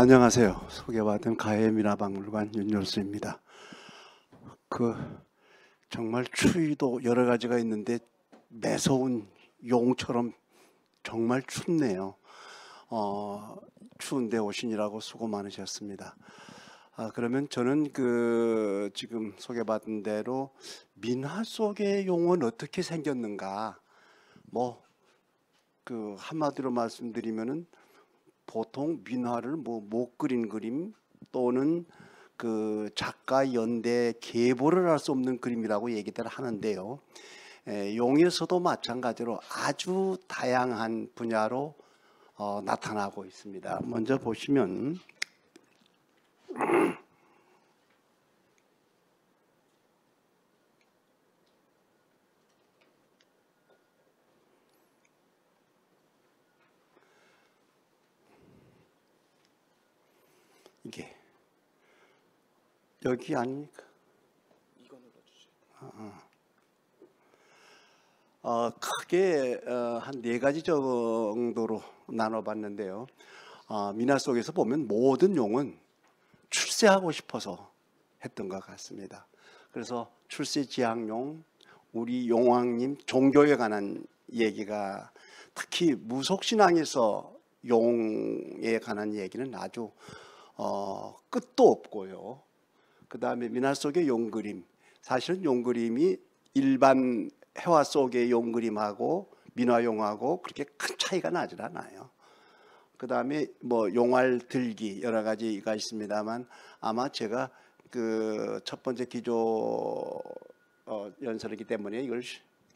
안녕하세요. 소개받은 가해미라 박물관 윤열수입니다. 그 정말 추위도 여러 가지가 있는데 매서운 용처럼 정말 춥네요. 어, 추운데 오신이라고 수고 많으셨습니다. 아, 그러면 저는 그 지금 소개받은 대로 민화 속의 용은 어떻게 생겼는가 뭐 그 한마디로 말씀드리면은 보통 민화를 뭐 못 그린 그림 또는 그 작가 연대 계보를 할 수 없는 그림이라고 얘기들 하는데요. 에, 용에서도 마찬가지로 아주 다양한 분야로 어, 나타나고 있습니다. 먼저 보시면 여기 아닙니까? 어, 어, 크게 어, 한네 가지 정도로 나눠봤는데요. 어, 미나 속에서 보면 모든 용은 출세하고 싶어서 했던 것 같습니다. 그래서 출세 지향용, 우리 용왕님 종교에 관한 얘기가 특히 무속신앙에서 용에 관한 얘기는 아주 어, 끝도 없고요. 그 다음에 미나 속의 용그림. 사실은 용그림이 일반 해화 속의 용그림하고 민화용하고 그렇게 큰 차이가 나질 않아요. 그 다음에 뭐 용활 들기 여러 가지가 있습니다만 아마 제가 그 첫 번째 기조 어, 연설이기 때문에 이걸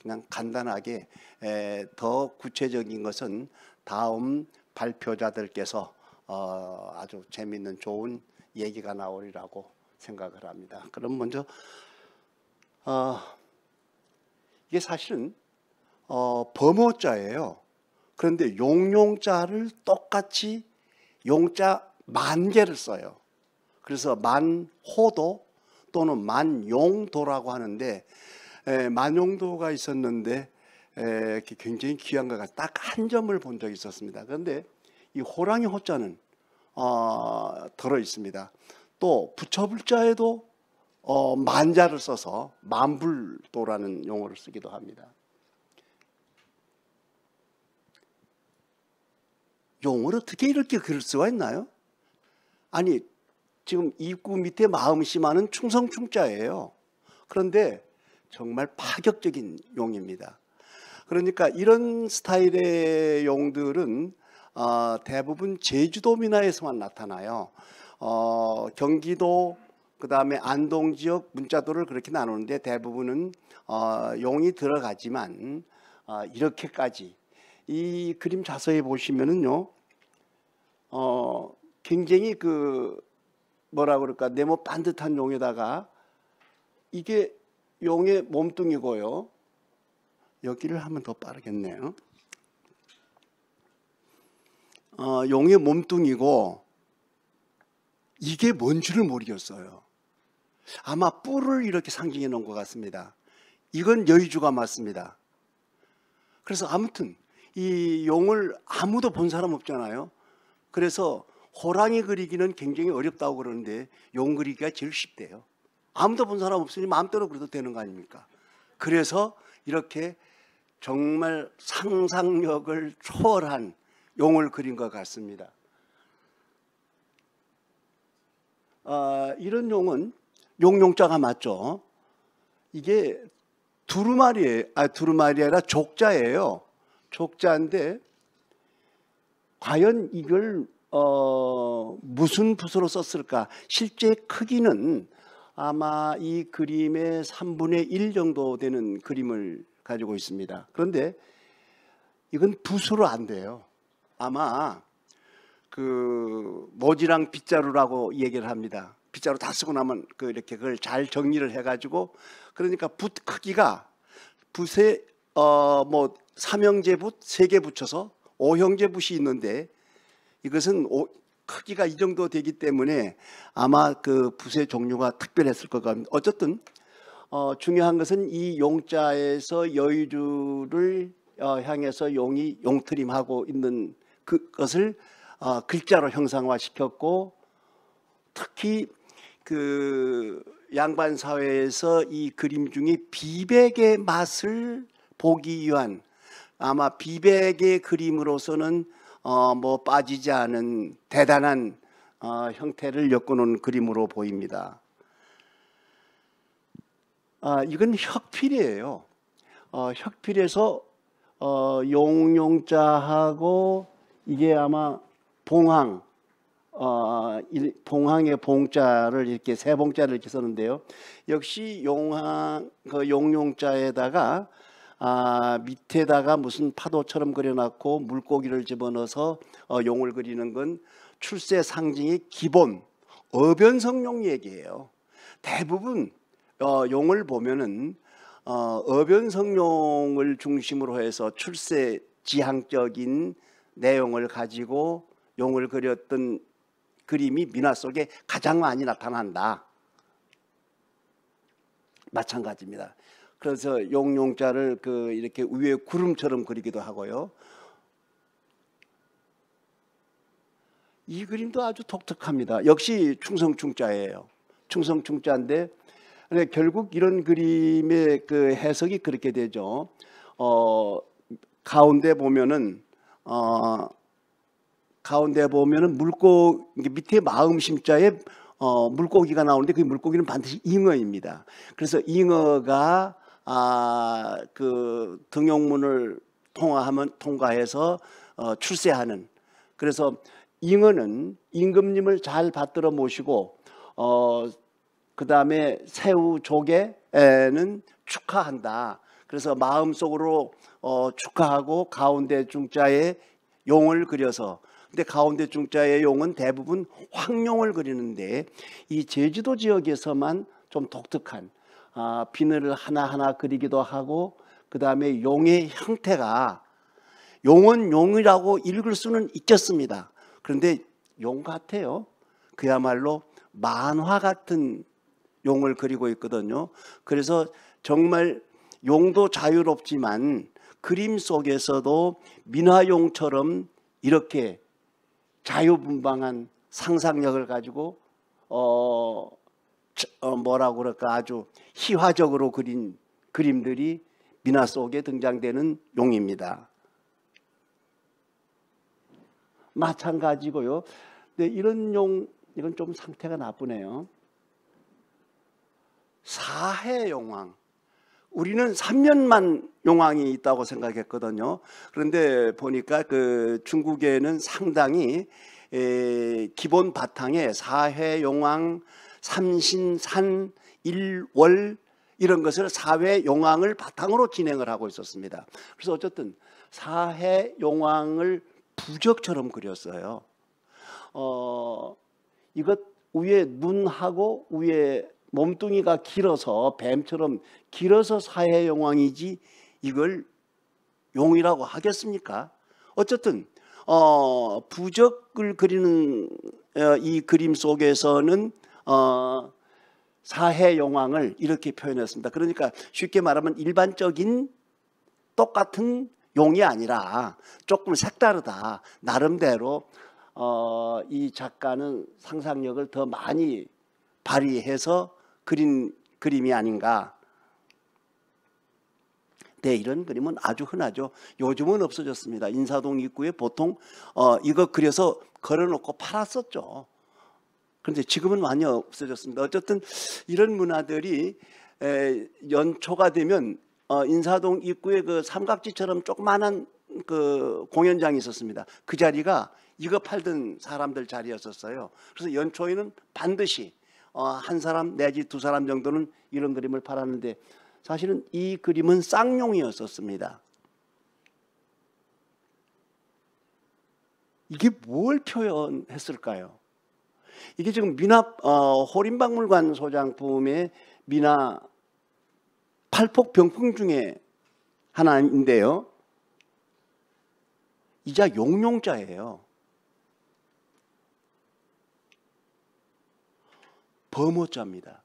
그냥 간단하게 에, 더 구체적인 것은 다음 발표자들께서 어, 아주 재미있는 좋은 얘기가 나오리라고 생각을 합니다. 그럼 먼저 어, 이게 사실은 어, 범어자예요. 그런데 용용자를 똑같이 용자 만 개를 써요. 그래서 만호도 또는 만용도라고 하는데 에, 만용도가 있었는데 에, 굉장히 귀한 거가 딱한 점을 본 적이 있었습니다. 그런데 이 호랑이 호자는 어, 들어 있습니다. 또 부처불자에도 어, 만자를 써서 만불도라는 용어를 쓰기도 합니다. 용어를 어떻게 이렇게 그럴 수가 있나요? 아니 지금 입구 밑에 마음심하는 충성충자예요. 그런데 정말 파격적인 용입니다. 그러니까 이런 스타일의 용들은 어, 대부분 제주도 민화에서만 나타나요. 어, 경기도 그다음에 안동 지역 문자도를 그렇게 나누는데 대부분은 어, 용이 들어가지만 어, 이렇게까지 이 그림 자세히 보시면은요 어, 굉장히 그 뭐라 그럴까 네모 반듯한 용에다가 이게 용의 몸뚱이고요 여기를 하면 더 빠르겠네요 어, 용의 몸뚱이고 이게 뭔 줄을 모르겠어요. 아마 뿔을 이렇게 상징해 놓은 것 같습니다. 이건 여의주가 맞습니다. 그래서 아무튼 이 용을 아무도 본 사람 없잖아요. 그래서 호랑이 그리기는 굉장히 어렵다고 그러는데 용 그리기가 제일 쉽대요. 아무도 본 사람 없으니 마음대로 그래도 되는 거 아닙니까? 그래서 이렇게 정말 상상력을 초월한 용을 그린 것 같습니다. 아, 이런 용은 용용자가 맞죠. 이게 두루마리에 아 두루마리 아라 족자예요. 족자인데 과연 이걸 어, 무슨 붓으로 썼을까? 실제 크기는 아마 이 그림의 3분의 1 정도 되는 그림을 가지고 있습니다. 그런데 이건 붓으로 안 돼요. 아마 그 모지랑 빗자루라고 얘기를 합니다. 빗자루 다 쓰고 나면 그 이렇게 그걸 잘 정리를 해가지고 그러니까 붓 크기가 붓에 어뭐 삼형제 붓 세 개 붙여서 오형제 붓이 있는데 이것은 오, 크기가 이 정도 되기 때문에 아마 그 붓의 종류가 특별했을 것 같습니다. 어쨌든 어, 중요한 것은 이 용자에서 여의주를 어, 향해서 용이 용트림하고 있는 그것을 어, 글자로 형상화시켰고 특히 그 양반 사회에서 이 그림 중에 비백의 맛을 보기 위한 아마 비백의 그림으로서는 어뭐 빠지지 않은 대단한 어 형태를 엮어놓은 그림으로 보입니다. 아 이건 혁필이에요. 어 혁필에서 어, 용용자하고 이게 아마 봉황 어, 일, 봉황의 봉자를 이렇게 세 봉자를 이렇게 쓰는데요. 역시 용항 그 용용자에다가 아, 밑에다가 무슨 파도처럼 그려놨고 물고기를 집어넣어서 어, 용을 그리는 건 출세 상징이 기본 어변성용 얘기예요. 대부분 어, 용을 보면은 어, 어변성용을 중심으로 해서 출세 지향적인 내용을 가지고 용을 그렸던 그림이 민화 속에 가장 많이 나타난다. 마찬가지입니다. 그래서 용용자를 그 이렇게 위에 구름처럼 그리기도 하고요. 이 그림도 아주 독특합니다. 역시 충성충자예요. 충성충자인데 그러니까 결국 이런 그림의 그 해석이 그렇게 되죠. 어, 가운데 보면은 어, 가운데 보면은 물고 기 밑에 마음 심자에 어, 물고기가 나오는데 그 물고기는 반드시 잉어입니다. 그래서 잉어가 아, 그 등용문을 통화하면 통과해서 어, 출세하는 그래서 잉어는 임금님을 잘 받들어 모시고 어, 그 다음에 새우 조개에는 축하한다. 그래서 마음속으로 어, 축하하고 가운데 중자에 용을 그려서 근데 가운데 중자의 용은 대부분 황룡을 그리는데 이 제주도 지역에서만 좀 독특한 아, 비늘을 하나하나 그리기도 하고 그 다음에 용의 형태가 용은 용이라고 읽을 수는 있겠습니다. 그런데 용 같아요. 그야말로 만화 같은 용을 그리고 있거든요. 그래서 정말 용도 자유롭지만 그림 속에서도 민화용처럼 이렇게 자유분방한 상상력을 가지고 어, 어 뭐라고 그럴까 아주 희화적으로 그린 그림들이 미나 속에 등장되는 용입니다. 마찬가지고요. 근데 이런 용 이건 좀 상태가 나쁘네요. 사해 용왕 우리는 3년만 용왕이 있다고 생각했거든요. 그런데 보니까 그 중국에는 상당히 기본 바탕에 사회 용왕, 삼신산, 일월 이런 것을 사회 용왕을 바탕으로 진행을 하고 있었습니다. 그래서 어쨌든 사회 용왕을 부적처럼 그렸어요. 어, 이것 위에 눈하고 위에 몸뚱이가 길어서 뱀처럼 길어서 사회 용왕이지 이걸 용이라고 하겠습니까? 어쨌든 어, 부적을 그리는 어, 이 그림 속에서는 어, 사해 용왕을 이렇게 표현했습니다. 그러니까 쉽게 말하면 일반적인 똑같은 용이 아니라 조금 색다르다. 나름대로 어, 이 작가는 상상력을 더 많이 발휘해서 그린 그림이 아닌가. 네, 이런 그림은 아주 흔하죠. 요즘은 없어졌습니다. 인사동 입구에 보통 어, 이거 그려서 걸어놓고 팔았었죠. 그런데 지금은 많이 없어졌습니다. 어쨌든 이런 문화들이 에, 연초가 되면 어, 인사동 입구에 그 삼각지처럼 조그만한 그 공연장이 있었습니다. 그 자리가 이거 팔던 사람들 자리였었어요. 그래서 연초에는 반드시 어, 한 사람 내지 두 사람 정도는 이런 그림을 팔았는데 사실은 이 그림은 쌍용이었었습니다. 이게 뭘 표현했을까요? 이게 지금 미나 어, 호림박물관 소장품의 미나 팔폭 병풍 중에 하나인데요. 이자 용용자예요. 범어자입니다.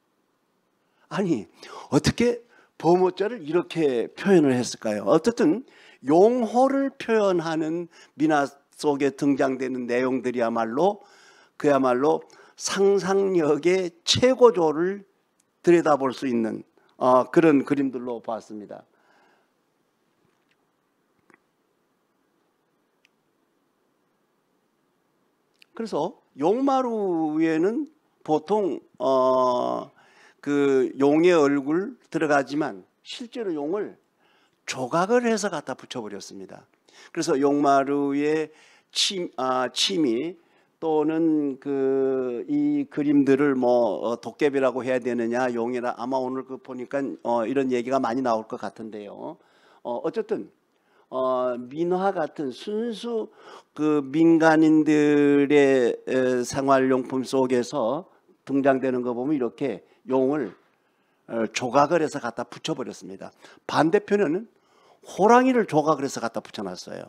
아니 어떻게 범어자를 이렇게 표현을 했을까요? 어쨌든 용호를 표현하는 미나 속에 등장되는 내용들이야말로 그야말로 상상력의 최고조를 들여다볼 수 있는 어, 그런 그림들로 봤습니다. 그래서 용마루에는 보통 어, 그 용의 얼굴 들어가지만 실제로 용을 조각을 해서 갖다 붙여버렸습니다. 그래서 용마루의 침, 아, 침이 또는 그 이 그림들을 뭐 어, 도깨비라고 해야 되느냐 용이라 아마 오늘 그 보니까 어, 이런 얘기가 많이 나올 것 같은데요. 어, 어쨌든 어, 민화 같은 순수 그 민간인들의 생활용품 속에서 등장되는 거 보면 이렇게 용을 어, 조각을 해서 갖다 붙여버렸습니다. 반대편에는 호랑이를 조각을 해서 갖다 붙여놨어요.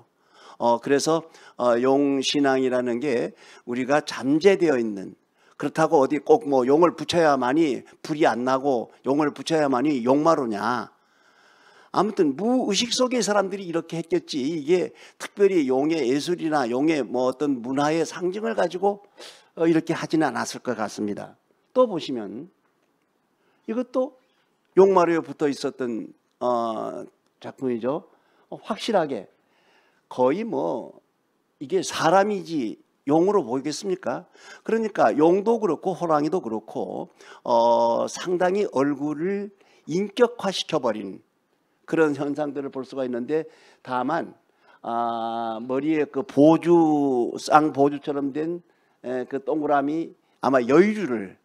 어, 그래서 어, 용신앙이라는 게 우리가 잠재되어 있는 그렇다고 어디 꼭 뭐 용을 붙여야만이 불이 안 나고 용을 붙여야만이 용마로냐. 아무튼 무의식 속의 사람들이 이렇게 했겠지. 이게 특별히 용의 예술이나 용의 뭐 어떤 문화의 상징을 가지고 어, 이렇게 하지는 않았을 것 같습니다. 또 보시면 이것도 용마루에 붙어 있었던 어, 작품이죠. 어, 확실하게 거의 뭐 이게 사람이지 용으로 보이겠습니까? 그러니까 용도 그렇고 호랑이도 그렇고 어, 상당히 얼굴을 인격화시켜버린 그런 현상들을 볼 수가 있는데 다만 아, 머리에 그 보주 쌍 보주처럼 된 예, 그 동그라미 아마 여유를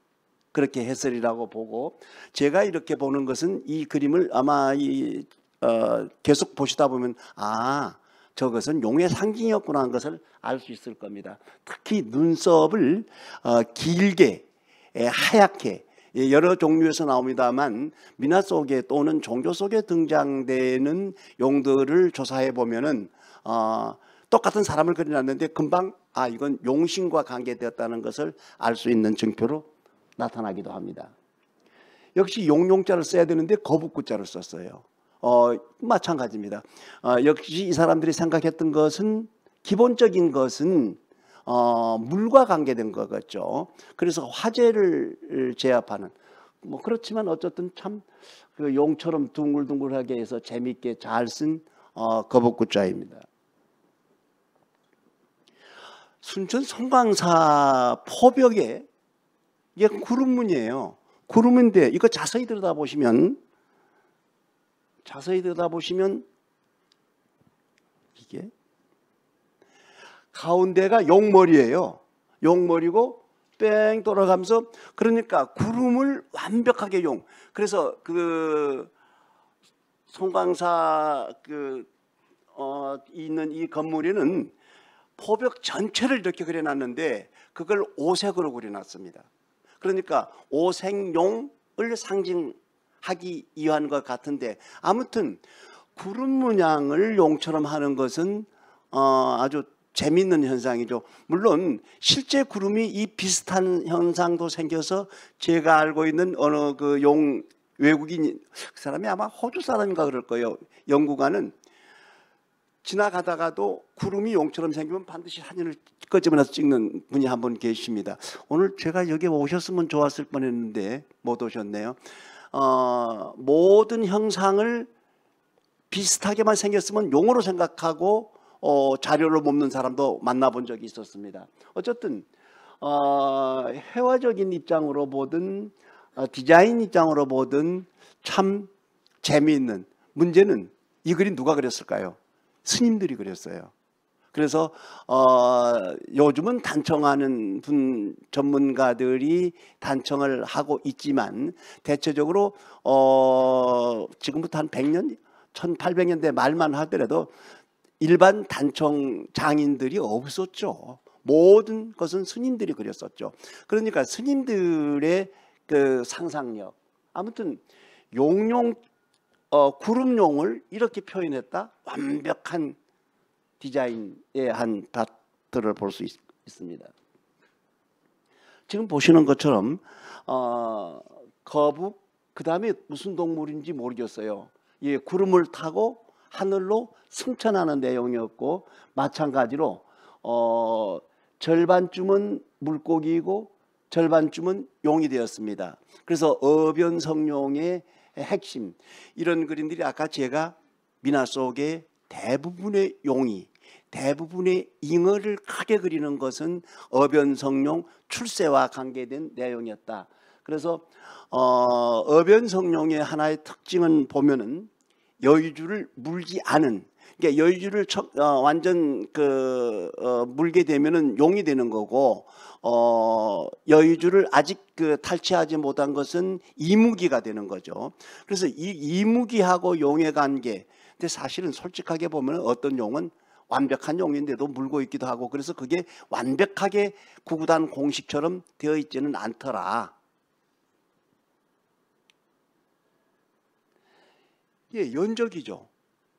그렇게 해설이라고 보고 제가 이렇게 보는 것은 이 그림을 아마 이 어, 계속 보시다 보면 아 저것은 용의 상징이었구나 하는 것을 알 수 있을 겁니다. 특히 눈썹을 어, 길게 에, 예, 하얗게 예, 여러 종류에서 나옵니다만 미나 속에 또는 종교 속에 등장되는 용들을 조사해 보면은 어, 똑같은 사람을 그려놨는데 금방 아 이건 용신과 관계되었다는 것을 알 수 있는 증표로 나타나기도 합니다. 역시 용용자를 써야 되는데 거북구자를 썼어요. 어, 마찬가지입니다. 어, 역시 이 사람들이 생각했던 것은 기본적인 것은 어, 물과 관계된 거겠죠. 그래서 화재를 제압하는 뭐 그렇지만 어쨌든 참 그 용처럼 둥글둥글하게 해서 재밌게 잘 쓴 어, 거북구자입니다. 순천 송강사 포벽에 이게 구름문이에요. 구름인데 이거 자세히 들여다보시면 자세히 들여다보시면 이게 가운데가 용머리예요. 용머리고 뺑 돌아가면서 그러니까 구름을 완벽하게 용. 그래서 그 송강사 그 어 있는 이 건물에는 포벽 전체를 이렇게 그려놨는데 그걸 오색으로 그려놨습니다. 그러니까 오색용을 상징하기 위한 것 같은데 아무튼 구름 문양을 용처럼 하는 것은 어, 아주 재미있는 현상이죠. 물론 실제 구름이 이 비슷한 현상도 생겨서 제가 알고 있는 어느 그 용 외국인 그 사람이 아마 호주 사람인가 그럴 거예요. 연구가는 지나가다가도 구름이 용처럼 생기면 반드시 사진을 꺼어내서 찍는 분이 한 분 계십니다. 오늘 제가 여기 오셨으면 좋았을 뻔했는데 못 오셨네요. 어, 모든 형상을 비슷하게만 생겼으면 용으로 생각하고 어, 자료를 뽑는 사람도 만나본 적이 있었습니다. 어쨌든 어, 회화적인 입장으로 보든 어, 디자인 입장으로 보든 참 재미있는 문제는 이 글이 누가 그렸을까요? 스님들이 그랬어요. 그래서 어, 요즘은 단청하는 분 전문가들이 단청을 하고 있지만 대체적으로 어, 지금부터 한 100년 1800년대 말만 하더라도 일반 단청 장인들이 없었죠. 모든 것은 스님들이 그렸었죠. 그러니까 스님들의 그 상상력. 아무튼 용용 어, 구름용을 이렇게 표현했다. 완벽한 디자인의 한 밭들을 볼 수 있습니다. 지금 보시는 것처럼 어, 거북 그 다음에 무슨 동물인지 모르겠어요. 예, 구름을 타고 하늘로 승천하는 내용이었고 마찬가지로 어, 절반쯤은 물고기이고 절반쯤은 용이 되었습니다. 그래서 어변성용의 핵심 이런 그림들이 아까 제가 미나 속의 대부분의 용이 대부분의 잉어를 크게 그리는 것은 어변성룡 출세와 관계된 내용이었다. 그래서 어, 어변성룡의 하나의 특징은 보면은 여의주를 물지 않은 그러니까 열주를 어, 완전 그 어, 물게 되면은 용이 되는 거고 어, 여유주를 아직 그 탈취하지 못한 것은 이무기가 되는 거죠. 그래서 이 이무기하고 용의 관계. 근데 사실은 솔직하게 보면 어떤 용은 완벽한 용인데도 물고 있기도 하고 그래서 그게 완벽하게 구구단 공식처럼 되어 있지는 않더라. 예, 연적이죠.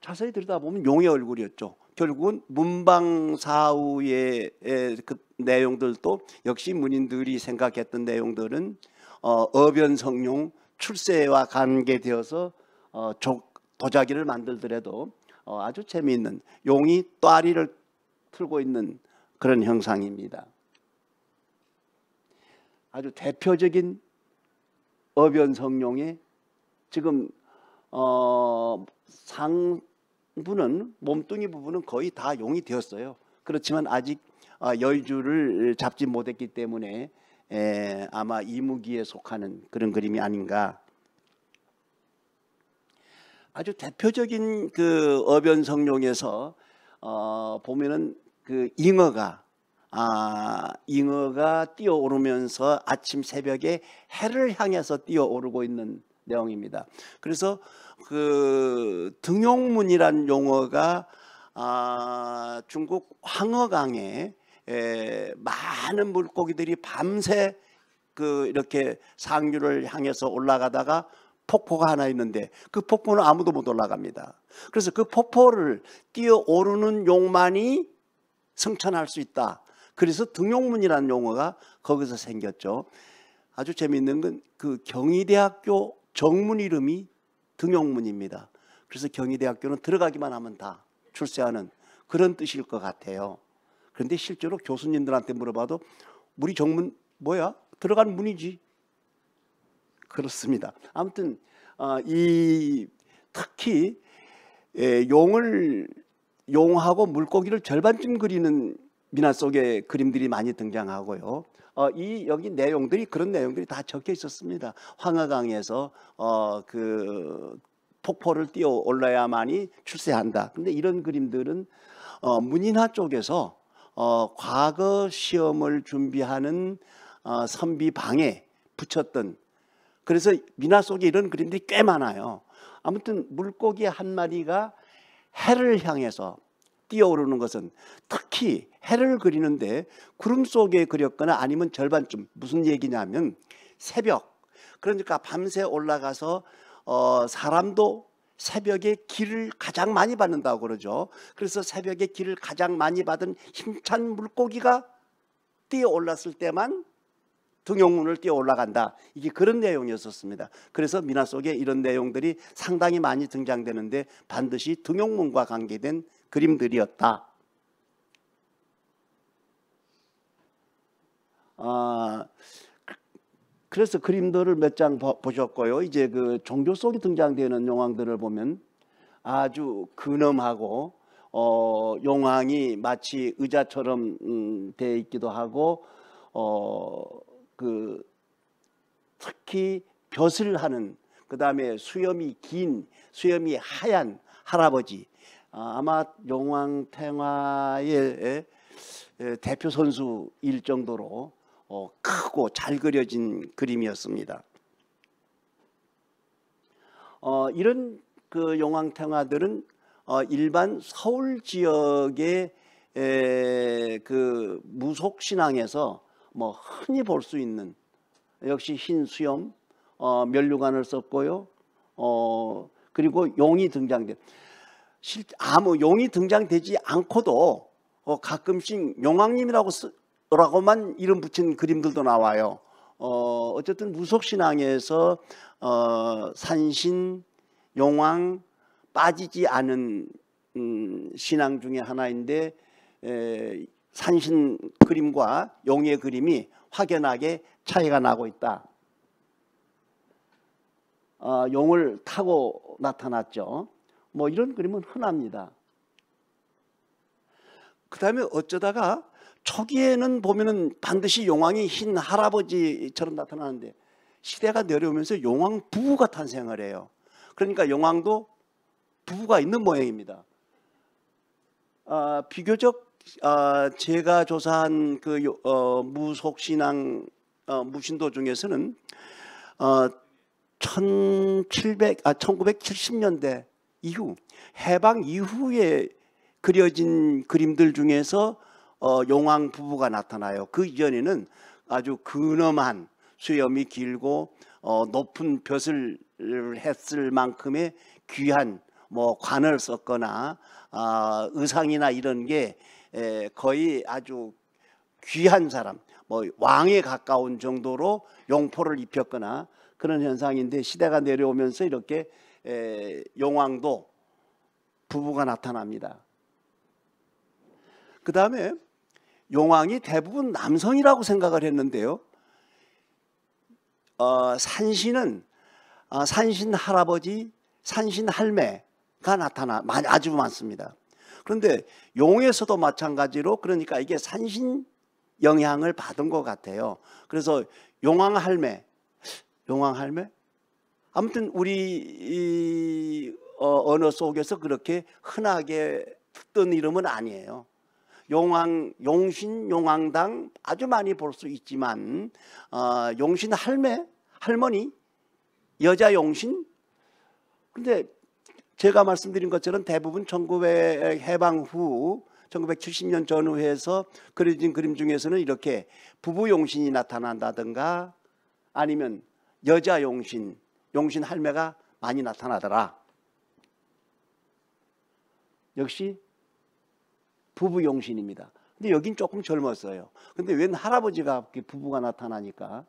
자세히 들여다보면 용의 얼굴이었죠. 결국은 문방사우의 그 내용들도 역시 문인들이 생각했던 내용들은 어, 어변성룡 출세와 관계되어서 어, 도자기를 만들더라도 어, 아주 재미있는 용이 또아리를 틀고 있는 그런 형상입니다. 아주 대표적인 어변성룡의 지금 어, 상 부분은 몸뚱이 부분은 거의 다 용이 되었어요. 그렇지만 아직 아, 열주를 잡지 못했기 때문에 에, 아마 이무기에 속하는 그런 그림이 아닌가. 아주 대표적인 그 어변성룡에서 어, 보면은 그 잉어가 아, 잉어가 뛰어오르면서 아침 새벽에 해를 향해서 뛰어오르고 있는 내용입니다. 그래서 그 등용문이란 용어가 아, 중국 황허강에 에, 많은 물고기들이 밤새 그 이렇게 상류를 향해서 올라가다가 폭포가 하나 있는데 그 폭포는 아무도 못 올라갑니다. 그래서 그 폭포를 뛰어 오르는 용만이 승천할 수 있다. 그래서 등용문이라는 용어가 거기서 생겼죠. 아주 재미있는 건 그 경희대학교 정문 이름이 등용문입니다. 그래서 경희대학교는 들어가기만 하면 다 출세하는 그런 뜻일 것 같아요. 그런데 실제로 교수님들한테 물어봐도 우리 정문 뭐야? 들어간 문이지. 그렇습니다. 아무튼 어, 이 특히 예, 용을 용하고 물고기를 절반쯤 그리는 미나 속에 그림들이 많이 등장하고요. 어, 이 여기 내용들이 그런 내용들이 다 적혀 있었습니다. 황하강에서 어, 그 폭포를 뛰어 올라야만이 출세한다. 근데 이런 그림들은 어, 문인화 쪽에서 어, 과거 시험을 준비하는 어, 선비 방에 붙였던 그래서 민화 속에 이런 그림들이 꽤 많아요. 아무튼 물고기 한 마리가 해를 향해서 뛰어오르는 것은 특히 해를 그리는데 구름 속에 그렸거나 아니면 절반쯤 무슨 얘기냐면 새벽 그러니까 밤새 올라가서 어, 사람도 새벽에 길을 가장 많이 받는다고 그러죠. 그래서 새벽에 길을 가장 많이 받은 힘찬 물고기가 뛰어 올랐을 때만 등용문을 뛰어 올라간다. 이게 그런 내용이었었습니다. 그래서 민화 속에 이런 내용들이 상당히 많이 등장되는데 반드시 등용문과 관계된 그림들이었다. 아, 그, 그래서 그림들을 몇 장 보셨고요. 이제 그 종교성이 등장되는 용왕들을 보면 아주 근엄하고 어, 용왕이 마치 의자처럼 음, 돼 있기도 하고 어, 그 특히 벼슬 하는 그 다음에 수염이 긴 수염이 하얀 할아버지 아, 아마 용왕탱화의 대표 선수일 정도로 어, 크고 잘 그려진 그림이었습니다. 어, 이런 그 용왕탱화들은 어, 일반 서울 지역의 그 무속 신앙에서 뭐 흔히 볼 수 있는 역시 흰 수염, 어, 류관을 썼고요. 어, 그리고 용이 등장된 실 아무 뭐 용이 등장되지 않고도 어, 가끔씩 용왕님이라고 쓰라고만 이름 붙인 그림들도 나와요. 어, 어쨌든 무속신앙에서 어, 산신, 용왕 빠지지 않은 음, 신앙 중의 하나인데 에, 산신 그림과 용의 그림이 확연하게 차이가 나고 있다. 어, 용을 타고 나타났죠. 뭐 이런 그림은 흔합니다. 그 다음에 어쩌다가 초기에는 보면은 반드시 용왕이 흰 할아버지처럼 나타나는데 시대가 내려오면서 용왕 부부가 탄생을 해요. 그러니까 용왕도 부부가 있는 모양입니다. 아, 비교적 아, 제가 조사한 그 어, 무속신앙 어, 무신도 중에서는 어, 1700, 아, 1970년대 이후 해방 이후에 그려진 그림들 중에서 어, 용왕 부부가 나타나요. 그 이전에는 아주 근엄한 수염이 길고 어, 높은 벼슬 했을 만큼의 귀한 뭐 관을 썼거나 아, 의상이나 이런 게 에, 거의 아주 귀한 사람, 뭐 왕에 가까운 정도로 용포를 입혔거나 그런 현상인데 시대가 내려오면서 이렇게 용왕도 부부가 나타납니다. 그 다음에 용왕이 대부분 남성이라고 생각을 했는데요. 어, 산신은 어, 산신 할아버지, 산신 할매가 나타나 많이, 아주 많습니다. 그런데 용에서도 마찬가지로 그러니까 이게 산신 영향을 받은 것 같아요. 그래서 용왕 할매, 용왕 할매, 아무튼 우리 어, 언어 속에서 그렇게 흔하게 듣던 이름은 아니에요. 용왕, 용신, 용왕당 아주 많이 볼 수 있지만 어, 용신 할매, 할머니, 여자 용신. 근데 제가 말씀드린 것처럼 대부분 1 9 0 해방 후 1970년 전후에서 그려진 그림 중에서는 이렇게 부부 용신이 나타난다든가 아니면 여자 용신 용신 할매가 많이 나타나더라. 역시 부부 용신입니다. 근데 여긴 조금 젊었어요. 근데 웬 할아버지가 부부가 나타나니까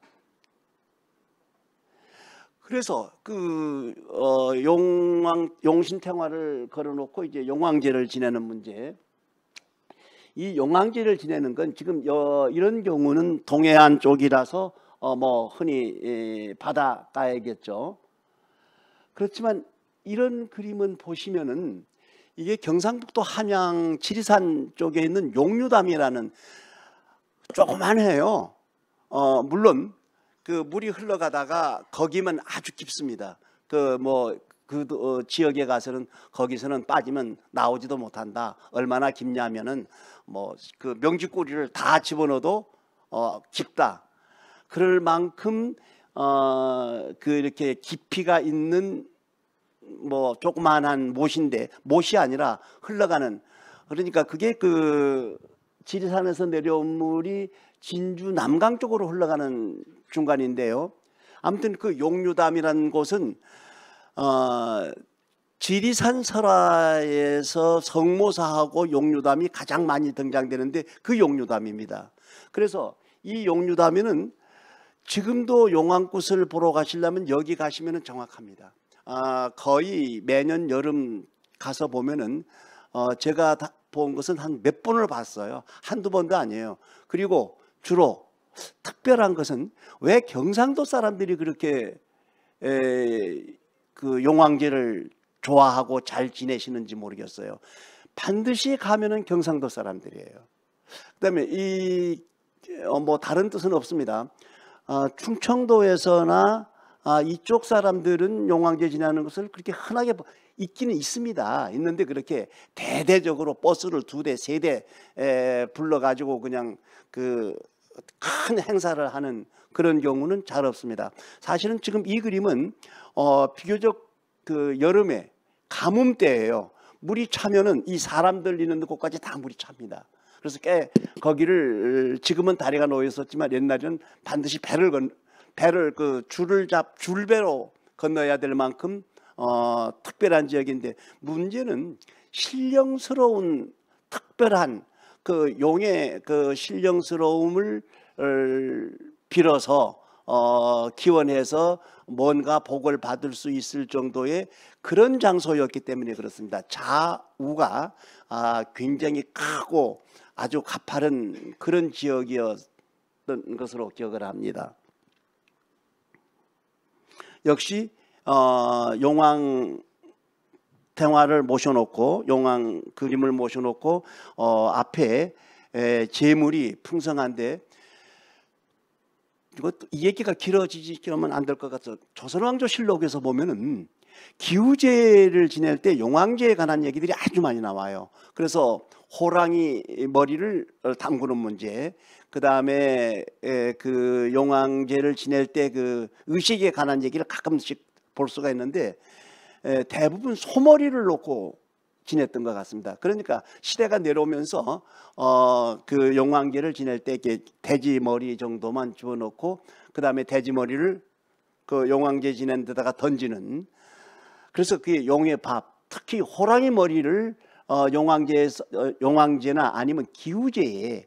그래서 그 어, 용왕 용신탱화를 걸어놓고 이제 용왕제를 지내는 문제. 이 용왕제를 지내는 건 지금 어, 이런 경우는 동해안 쪽이라서 어, 뭐 흔히 예, 바닷가야겠죠. 그렇지만 이런 그림은 보시면은 이게 경상북도 함양 지리산 쪽에 있는 용류담이라는 조그만해요. 어, 물론 그 물이 흘러가다가 거기면 아주 깊습니다. 그 뭐, 그, 어, 지역에 가서는 거기서는 빠지면 나오지도 못한다. 얼마나 깊냐면은 뭐 그 명지꼬리를 다 집어넣어도 어, 깊다. 그럴 만큼 어, 그 이렇게 깊이가 있는 뭐 조그만한 못인데 못이 아니라 흘러가는 그러니까 그게 그 지리산에서 내려온 물이 진주 남강 쪽으로 흘러가는 중간인데요. 아무튼 그 용류담이라는 곳은 어, 지리산 설화에서 성모사하고 용류담이 가장 많이 등장되는데 그 용류담입니다. 그래서 이 용류담에는 지금도 용왕꽃을 보러 가시려면 여기 가시면 정확합니다. 아, 거의 매년 여름 가서 보면은 어, 제가 본 것은 한 몇 번을 봤어요. 한두 번도 아니에요. 그리고 주로 특별한 것은 왜 경상도 사람들이 그렇게 에, 그 용왕제를 좋아하고 잘 지내시는지 모르겠어요. 반드시 가면은 경상도 사람들이에요. 그다음에 이뭐 어, 다른 뜻은 없습니다. 아, 충청도에서나 아, 이쪽 사람들은 용왕제 지나는 것을 그렇게 흔하게 있기는 있습니다. 있는데 그렇게 대대적으로 버스를 두 대, 세 대 불러가지고 그냥 그 큰 행사를 하는 그런 경우는 잘 없습니다. 사실은 지금 이 그림은 어, 비교적 그 여름에 가뭄 때예요. 물이 차면은 이 사람 들리는 곳까지 다 물이 찹니다. 그래서 꽤 거기를 지금은 다리가 놓여 있었지만 옛날에는 반드시 배를 건 배를 그 줄을 잡 줄배로 건너야 될 만큼 어, 특별한 지역인데 문제는 신령스러운 특별한 그 용의 그 신령스러움을 어, 빌어서 어, 기원해서 뭔가 복을 받을 수 있을 정도의 그런 장소였기 때문에 그렇습니다. 좌우가 아, 굉장히 크고 아주 가파른 그런 지역이었던 것으로 기억을 합니다. 역시 어, 용왕 탱화를 모셔놓고 용왕 그림을 모셔놓고 어, 앞에 에, 재물이 풍성한데 이 얘기가 길어지면 안 될 것 같아서 조선왕조실록에서 보면은 기우제를 지낼 때 용왕제에 관한 얘기들이 아주 많이 나와요. 그래서 호랑이 머리를 어, 담그는 문제, 그 다음에 그 용왕제를 지낼 때 그 의식에 관한 얘기를 가끔씩 볼 수가 있는데 대부분 소머리를 놓고 지냈던 것 같습니다. 그러니까 시대가 내려오면서 어, 그 용왕제를 지낼 때 이렇게 돼지 머리 정도만 집어넣고 그 다음에 돼지 머리를 그 용왕제 지낸 데다가 던지는 그래서 그 용의 밥 특히 호랑이 머리를 어, 용왕제 어, 용왕제나 아니면 기우제에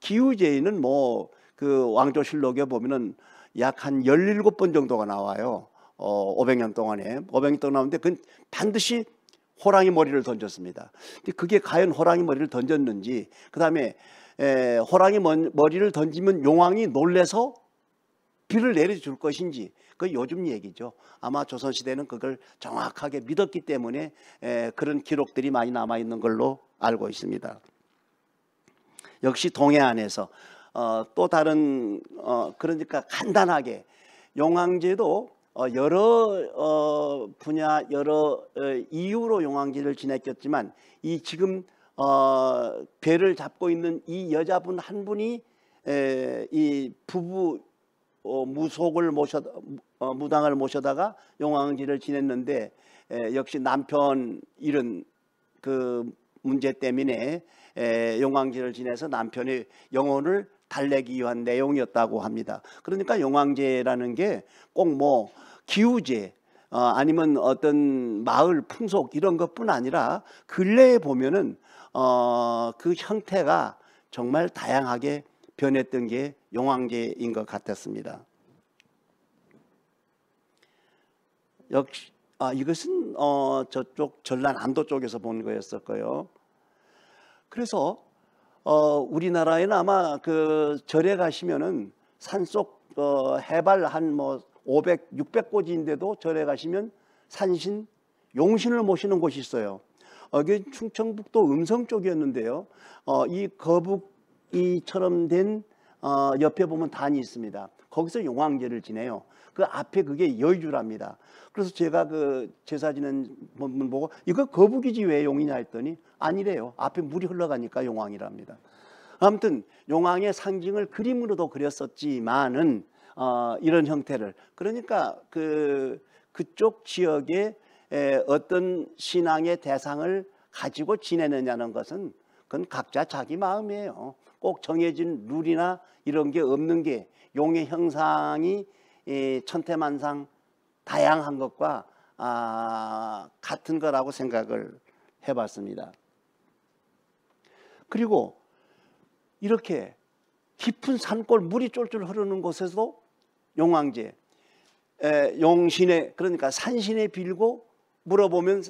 기우제에는 뭐 그 왕조실록에 보면은 약 한 열일곱 번 정도가 나와요. 어, 500년 동안에 500년 동안 나오는데 그 반드시 호랑이 머리를 던졌습니다. 근데 그게 과연 호랑이 머리를 던졌는지 그다음에 에, 호랑이 머리를 던지면 용왕이 놀래서 길를 내려줄 것인지 그 요즘 얘기죠. 아마 조선시대는 그걸 정확하게 믿었기 때문에 에, 그런 기록들이 많이 남아있는 걸로 알고 있습니다. 역시 동해안에서 어, 또 다른 어, 그러니까 간단하게 용왕제도 어, 여러 어, 분야 여러 어, 이유로 용왕제를 지냈겠지만 이 지금 어, 배를 잡고 있는 이 여자분 한 분이 에, 이 부부 어, 무속을 모셔 어, 무당을 모셔다가 용왕지를 지냈는데 에, 역시 남편 이은그 문제 때문에 에, 용왕지를 지내서 남편의 영혼을 달래기 위한 내용이었다고 합니다. 그러니까 용왕제라는 게 꼭 뭐 기우제 어, 아니면 어떤 마을 풍속 이런 것뿐 아니라 근래에 보면은 어, 그 형태가 정말 다양하게 변했던 게 용왕계인 것 같았습니다. 역시 아, 이것은 어, 저쪽 전라남도 쪽에서 본 거였었고요. 그래서 어, 우리나라에는 아마 그 절에 가시면은 산속 어, 해발 한뭐 500, 600고지인데도 절에 가시면 산신, 용신을 모시는 곳이 있어요. 어, 이 충청북도 음성 쪽이었는데요. 어, 이 거북이처럼 된 어, 옆에 보면 단이 있습니다. 거기서 용왕제를 지내요. 그 앞에 그게 여유랍니다. 그래서 제가 그 제사 지낸 분 보고 이거 거북이지 왜 용이냐 했더니 아니래요. 앞에 물이 흘러가니까 용왕이랍니다. 아무튼 용왕의 상징을 그림으로도 그렸었지만은 어, 이런 형태를 그러니까 그 그쪽 지역의 에, 어떤 신앙의 대상을 가지고 지내느냐는 것은 그건 각자 자기 마음이에요. 꼭 정해진 룰이나 이런 게 없는 게 용의 형상이 예, 천태만상 다양한 것과 아, 같은 거라고 생각을 해봤습니다. 그리고 이렇게 깊은 산골 물이 쫄쫄 흐르는 곳에서 용왕제, 에, 용신의 그러니까 산신에 빌고 물어보면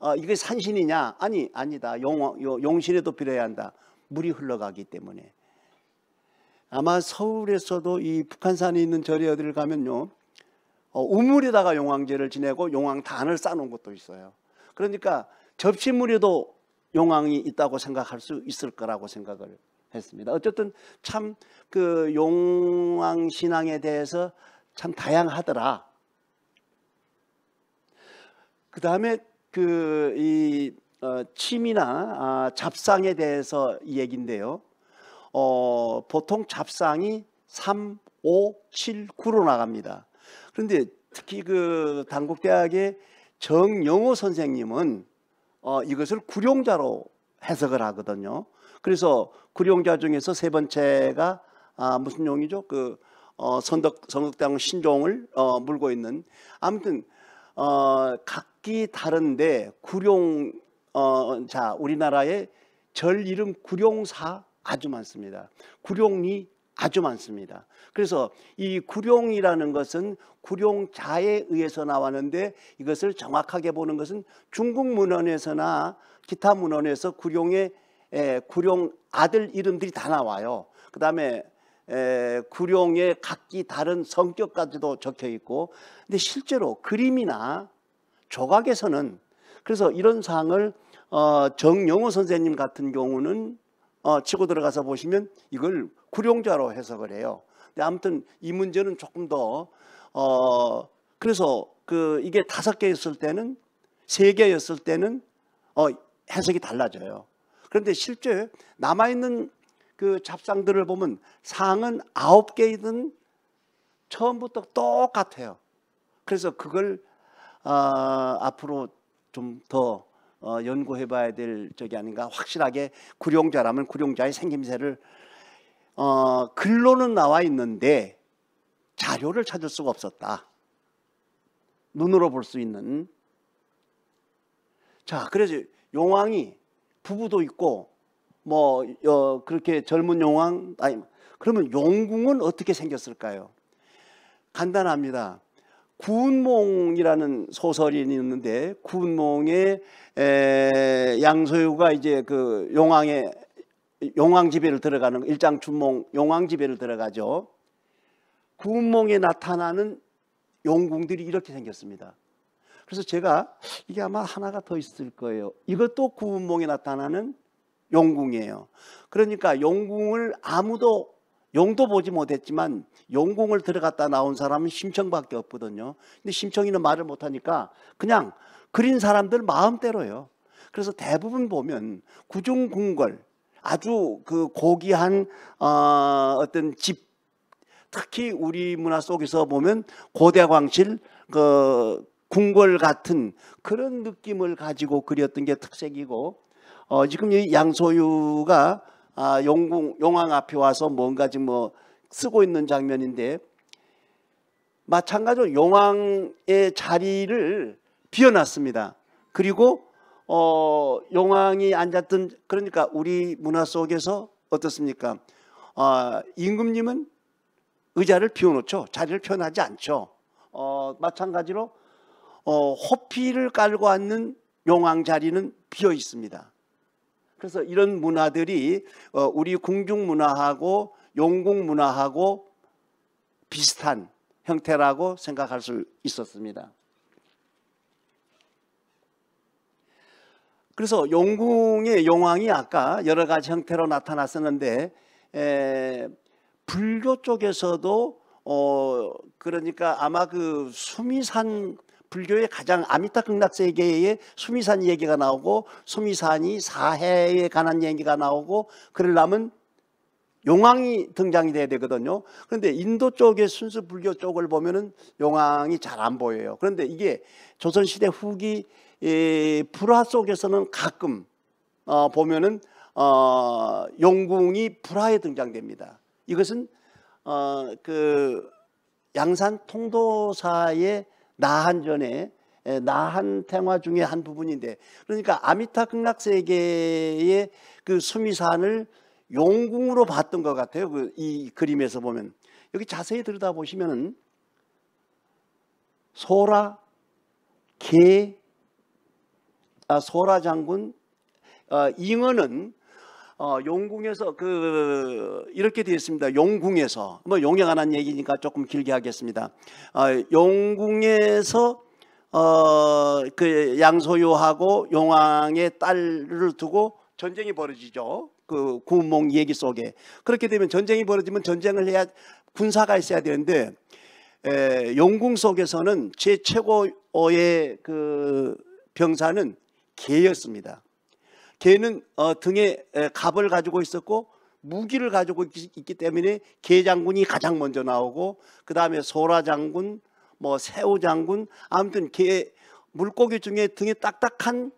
어, 이게 산신이냐? 아니 아니다. 용, 용신에도 빌어야 한다. 물이 흘러가기 때문에 아마 서울에서도 이 북한산에 있는 절에 어디를 가면요 어, 우물에다가 용왕제를 지내고 용왕단을 쌓아놓은 것도 있어요. 그러니까 접시물에도 용왕이 있다고 생각할 수 있을 거라고 생각을 했습니다. 어쨌든 참 그 용왕 신앙에 대해서 참 다양하더라. 그다음에 그이 침이나 어, 아, 잡상에 대해서 얘기인데요. 어, 보통 잡상이 3, 5, 7, 9로 나갑니다. 그런데 특히 그 단국대학의 정영호 선생님은 어, 이것을 구룡자로 해석을 하거든요. 그래서 구룡자 중에서 세 번째가 아, 무슨 용이죠? 그 어, 선덕 선덕당 신종을 어, 물고 있는 아무튼 어, 각기 다른데 구룡 어, 자 우리나라에 절 이름 구룡사 아주 많습니다. 구룡이 아주 많습니다. 그래서 이 구룡이라는 것은 구룡자에 의해서 나왔는데 이것을 정확하게 보는 것은 중국 문헌에서나 기타 문헌에서 구룡의 에, 구룡 아들 이름들이 다 나와요. 그 다음에 구룡의 각기 다른 성격까지도 적혀 있고 근데 실제로 그림이나 조각에서는 그래서 이런 사항을 어, 정영호 선생님 같은 경우는 어, 치고 들어가서 보시면 이걸 구룡자로 해석을 해요. 근데 아무튼 이 문제는 조금 더 어, 그래서 그 이게 다섯 개였을 때는 세 개였을 때는 어, 해석이 달라져요. 그런데 실제 남아 있는 그 잡상들을 보면 상은 아홉 개이든 처음부터 똑같아요. 그래서 그걸 어, 앞으로 좀더 어, 연구해봐야 될 적이 아닌가 확실하게 구룡자라면 구룡자의 생김새를 어, 글로는 나와 있는데 자료를 찾을 수가 없었다 눈으로 볼 수 있는 자 그래서 용왕이 부부도 있고 뭐 어, 그렇게 젊은 용왕 아니 그러면 용궁은 어떻게 생겼을까요? 간단합니다. 구운몽이라는 소설이 있는데 구운몽의 양소유가 이제 그 용왕의 용왕 지배를 들어가는 일장춘몽 용왕 지배를 들어가죠. 구운몽에 나타나는 용궁들이 이렇게 생겼습니다. 그래서 제가 이게 아마 하나가 더 있을 거예요. 이것도 구운몽에 나타나는 용궁이에요. 그러니까 용궁을 아무도 용도 보지 못했지만 용궁을 들어갔다 나온 사람은 심청밖에 없거든요. 근데 심청이는 말을 못하니까 그냥 그린 사람들 마음대로요. 그래서 대부분 보면 구중궁궐 아주 그 고귀한 어, 어떤 집 특히 우리 문화 속에서 보면 고대광실 그 궁궐 같은 그런 느낌을 가지고 그렸던 게 특색이고 어, 지금 이 양소유가 아, 용궁, 용왕 앞에 와서 뭔가 지금 뭐 쓰고 있는 장면인데 마찬가지로 용왕의 자리를 비워놨습니다. 그리고 어, 용왕이 앉았던 그러니까 우리 문화 속에서 어떻습니까? 어, 임금님은 의자를 비워놓죠. 자리를 표현하지 않죠. 어, 마찬가지로 어, 호피를 깔고 앉는 용왕 자리는 비어 있습니다. 그래서 이런 문화들이 어, 우리 궁중 문화하고 용궁 문화하고 비슷한 형태라고 생각할 수 있었습니다. 그래서 용궁의 용왕이 아까 여러 가지 형태로 나타났었는데 에, 불교 쪽에서도 어, 그러니까 아마 그 수미산 불교의 가장 아미타 극락세계에 수미산 얘기가 나오고 수미산이 사해에 관한 얘기가 나오고 그러려면 용왕이 등장이 돼야 되거든요. 그런데 인도 쪽의 순수 불교 쪽을 보면은 용왕이 잘 안 보여요. 그런데 이게 조선 시대 후기 예, 불화 속에서는 가끔 어, 보면은 어, 용궁이 불화에 등장됩니다. 이것은 어, 그 양산 통도사의 나한전에 나한탱화 중에 한 부분인데 그러니까 아미타 극락세계의 그 수미산을 용궁으로 봤던 것 같아요. 그 이 그림에서 보면 여기 자세히 들여다 보시면은 소라, 개, 아, 소라 장군, 아, 잉어는 어, 용궁에서 그 이렇게 되어 있습니다. 용궁에서 뭐 용에 관한 얘기니까 조금 길게 하겠습니다. 어, 용궁에서 어, 그 양소유하고 용왕의 딸을 두고 전쟁이 벌어지죠. 그 구몽 얘기 속에 그렇게 되면 전쟁이 벌어지면 전쟁을 해야 군사가 있어야 되는데 에, 용궁 속에서는 제 최고의 그 병사는 개였습니다. 개는 어, 등에 갑을 가지고 있었고 무기를 가지고 있기 때문에 개 장군이 가장 먼저 나오고 그 다음에 소라 장군, 뭐 새우 장군 아무튼 개 물고기 중에 등에 딱딱한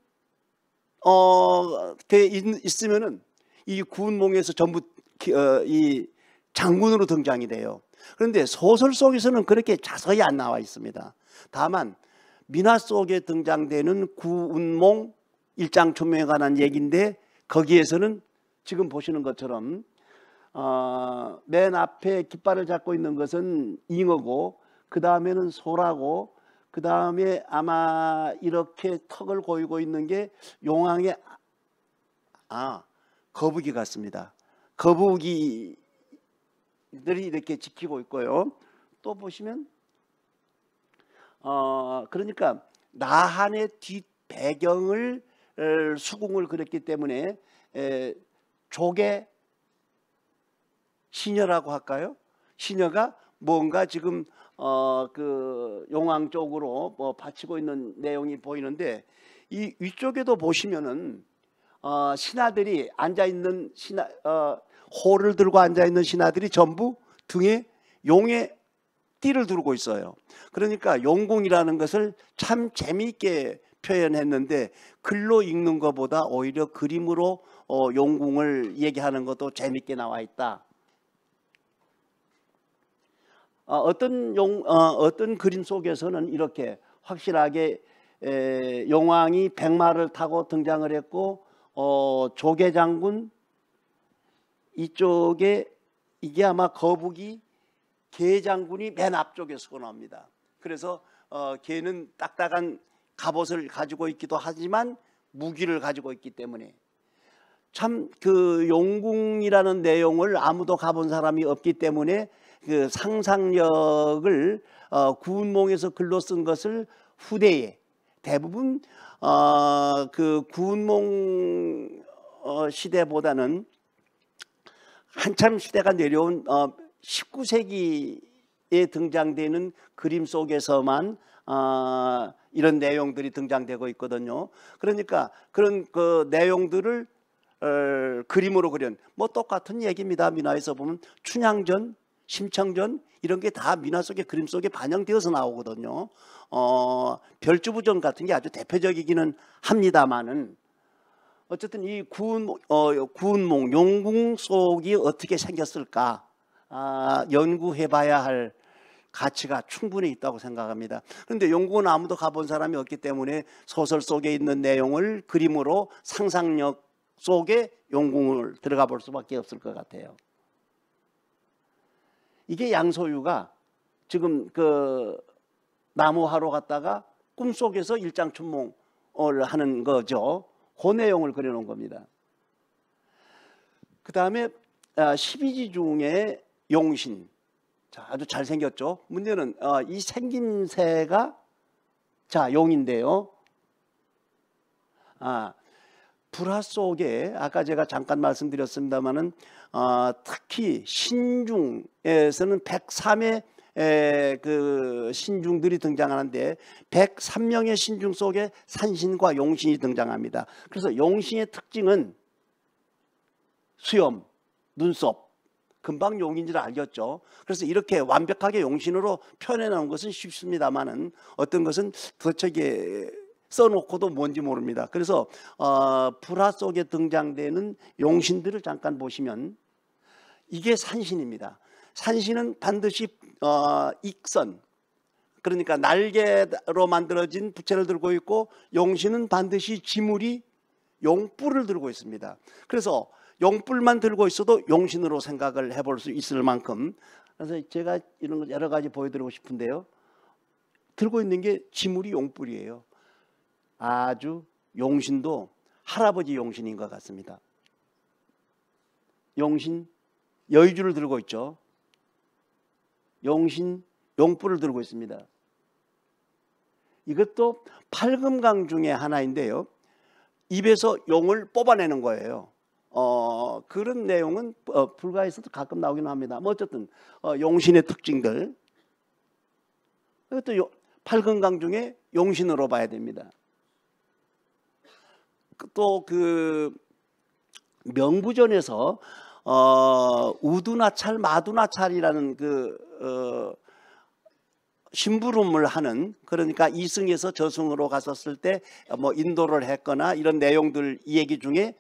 어게 있으면은 이운몽에서 전부 어, 이 장군으로 등장이 돼요. 그런데 소설 속에서는 그렇게 자세히 안 나와 있습니다. 다만 민화 속에 등장되는 구운몽 일장 초명에 관한 얘기인데 거기에서는 지금 보시는 것처럼 어, 맨 앞에 깃발을 잡고 있는 것은 잉어고 그 다음에는 소라고 그 다음에 아마 이렇게 턱을 고이고 있는 게 용왕의 아 거북이 같습니다. 거북이들이 이렇게 지키고 있고요. 또 보시면 어 그러니까 나한의 뒷 배경을 수궁을 그렸기 때문에 조개 시녀라고 할까요? 시녀가 뭔가 지금 어, 그 용왕 쪽으로 뭐 바치고 있는 내용이 보이는데 이 위쪽에도 보시면은 어, 신하들이 앉아 있는 신하 어, 호를 들고 앉아 있는 신하들이 전부 등에 용의 띠를 두르고 있어요. 그러니까 용궁이라는 것을 참 재미있게 표현했는데 글로 읽는 것보다 오히려 그림으로 어, 용궁을 얘기하는 것도 재밌게 나와 있다. 어, 떤 용, 어, 떤 그림 속에서는 이렇게 확실하게 에, 용왕이 백마를 타고 등장을 했고 어, 조계 장군 이쪽에 이게 아마 거북이 개 장군이 맨 앞쪽에 서고 나옵니다. 그래서 어, 개는 딱딱한 갑옷을 가지고 있기도 하지만 무기를 가지고 있기 때문에 참 그 용궁이라는 내용을 아무도 가본 사람이 없기 때문에 그 상상력을 어, 구운몽에서 글로 쓴 것을 후대에 대부분 어, 그 구운몽 어, 시대보다는 한참 시대가 내려온 어, 19세기에 등장되는 그림 속에서만 어, 이런 내용들이 등장되고 있거든요. 그러니까 그런 그 내용들을 어, 그림으로 그린 뭐 똑같은 얘기입니다. 미나에서 보면 춘향전, 심청전 이런 게 다 미나 속의 그림 속에 반영되어서 나오거든요. 어, 별주부전 같은 게 아주 대표적이기는 합니다만은 어쨌든 이 구운 어, 구운몽 용궁 속이 어떻게 생겼을까 아, 연구해봐야 할 가치가 충분히 있다고 생각합니다. 그런데 영국은 아무도 가본 사람이 없기 때문에 소설 속에 있는 내용을 그림으로 상상력 속에 영국을 들어가 볼 수밖에 없을 것 같아요. 이게 양소유가 지금 그 나무하러 갔다가 꿈속에서 일장춘몽을 하는 거죠. 그 내용을 그려놓은 겁니다. 그 다음에 12지 아, 중에 용신 자, 아주 잘생겼죠. 문제는 어, 이 생김새가 자, 용인데요. 아, 불화 속에 아까 제가 잠깐 말씀드렸습니다마는 어, 특히 신중에서는 103의 에, 그 신중들이 등장하는데 103명의 신중 속에 산신과 용신이 등장합니다. 그래서 용신의 특징은 수염, 눈썹, 금방 용인지를 알겠죠. 그래서 이렇게 완벽하게 용신으로 표현해 놓은 것은 쉽습니다만은 어떤 것은 도대체 이게 써놓고도 뭔지 모릅니다. 그래서 어, 불화 속에 등장되는 용신들을 잠깐 보시면 이게 산신입니다. 산신은 반드시 어, 익선 그러니까 날개로 만들어진 부채를 들고 있고 용신은 반드시 지물이 용뿔을 들고 있습니다. 그래서 용불만 들고 있어도 용신으로 생각을 해볼 수 있을 만큼 그래서 제가 이런 걸 여러 가지 보여드리고 싶은데요. 들고 있는 게 지물이 용불이에요. 아주 용신도 할아버지 용신인 것 같습니다. 용신 여의주를 들고 있죠. 용신 용불을 들고 있습니다. 이것도 팔금강 중의 하나인데요. 입에서 용을 뽑아내는 거예요. 어, 그런 내용은 어, 불가에서도 가끔 나오긴 합니다. 뭐 어쨌든 어, 용신의 특징들 이것도 요, 팔근강 중에 용신으로 봐야 됩니다. 또그 그 명부전에서 어, 우두나찰 마두나찰이라는 그 어, 심부름을 하는 그러니까 이승에서 저승으로 갔었을 때 뭐 인도를 했거나 이런 내용들 얘기 중에